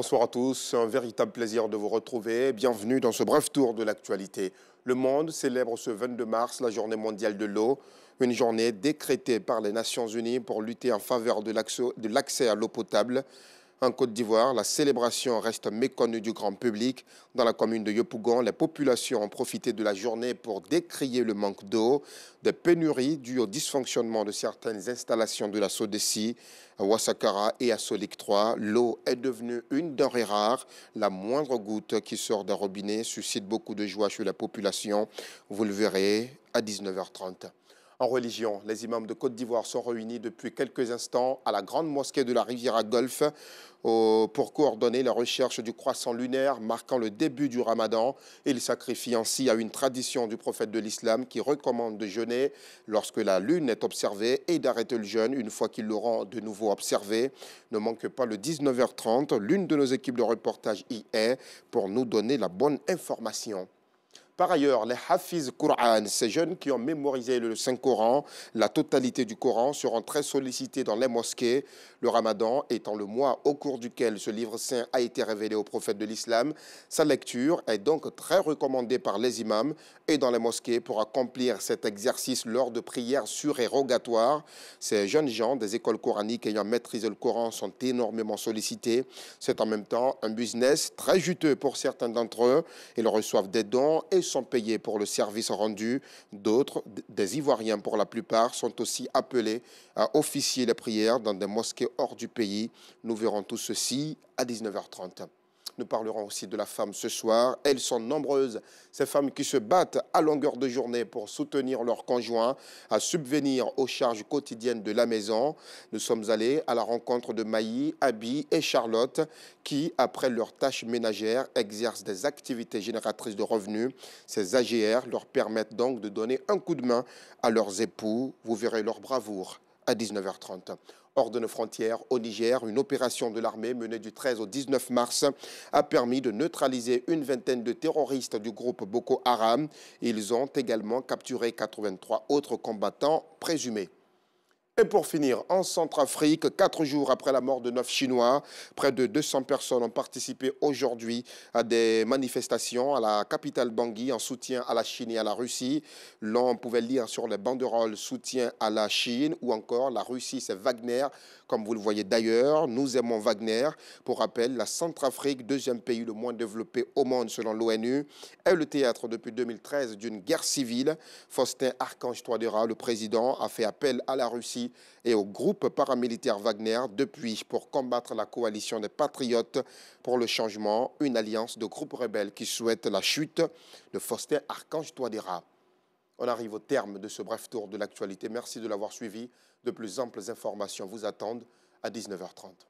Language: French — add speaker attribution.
Speaker 1: Bonsoir à tous, un véritable plaisir de vous retrouver. Bienvenue dans ce bref tour de l'actualité. Le monde célèbre ce 22 mars la journée mondiale de l'eau, une journée décrétée par les Nations Unies pour lutter en faveur de l'accès à l'eau potable. En Côte d'Ivoire, la célébration reste méconnue du grand public. Dans la commune de Yopougon, les populations ont profité de la journée pour décrier le manque d'eau, des pénuries dues au dysfonctionnement de certaines installations de la Sodeci, À Ouassakara et à Solic 3, l'eau est devenue une denrée rare. La moindre goutte qui sort d'un robinet suscite beaucoup de joie chez la population. Vous le verrez à 19h30 en religion. Les imams de Côte d'Ivoire sont réunis depuis quelques instants à la grande mosquée de la rivière à Golfe pour coordonner la recherche du croissant lunaire marquant le début du ramadan. Ils sacrifient ainsi à une tradition du prophète de l'islam qui recommande de jeûner lorsque la lune est observée et d'arrêter le jeûne une fois qu'ils l'auront de nouveau observé. Ne manque pas le 19h30, l'une de nos équipes de reportage y est pour nous donner la bonne information. Par ailleurs, les Hafiz Qur'an, ces jeunes qui ont mémorisé le Saint-Coran, la totalité du Coran, seront très sollicités dans les mosquées, le ramadan étant le mois au cours duquel ce livre saint a été révélé au prophète de l'islam. Sa lecture est donc très recommandée par les imams et dans les mosquées pour accomplir cet exercice lors de prières surérogatoires. Ces jeunes gens des écoles coraniques ayant maîtrisé le Coran sont énormément sollicités. C'est en même temps un business très juteux pour certains d'entre eux. Ils reçoivent des dons et sont payés pour le service rendu. D'autres, des Ivoiriens pour la plupart, sont aussi appelés à officier les prières dans des mosquées hors du pays. Nous verrons tout ceci à 19h30. Nous parlerons aussi de la femme ce soir. Elles sont nombreuses, ces femmes qui se battent à longueur de journée pour soutenir leurs conjoints à subvenir aux charges quotidiennes de la maison. Nous sommes allés à la rencontre de Maï, Abby et Charlotte qui, après leurs tâches ménagères, exercent des activités génératrices de revenus. Ces AGR leur permettent donc de donner un coup de main à leurs époux. Vous verrez leur bravoure à 19h30. Hors de nos frontières, au Niger, une opération de l'armée menée du 13 au 19 mars a permis de neutraliser une vingtaine de terroristes du groupe Boko Haram. Ils ont également capturé 83 autres combattants présumés. Et pour finir, en Centrafrique, quatre jours après la mort de neuf Chinois, près de 200 personnes ont participé aujourd'hui à des manifestations à la capitale Bangui en soutien à la Chine et à la Russie. L'on pouvait lire sur les banderoles soutien à la Chine ou encore la Russie, c'est Wagner, comme vous le voyez d'ailleurs. Nous aimons Wagner. Pour rappel, la Centrafrique, deuxième pays le moins développé au monde selon l'ONU, est le théâtre depuis 2013 d'une guerre civile. Faustin Archange Touadéra, le président, a fait appel à la Russie et au groupe paramilitaire Wagner depuis pour combattre la coalition des patriotes pour le changement, une alliance de groupes rebelles qui souhaitent la chute de Faustin Archange toadera On arrive au terme de ce bref tour de l'actualité. Merci de l'avoir suivi. De plus amples informations vous attendent à 19h30.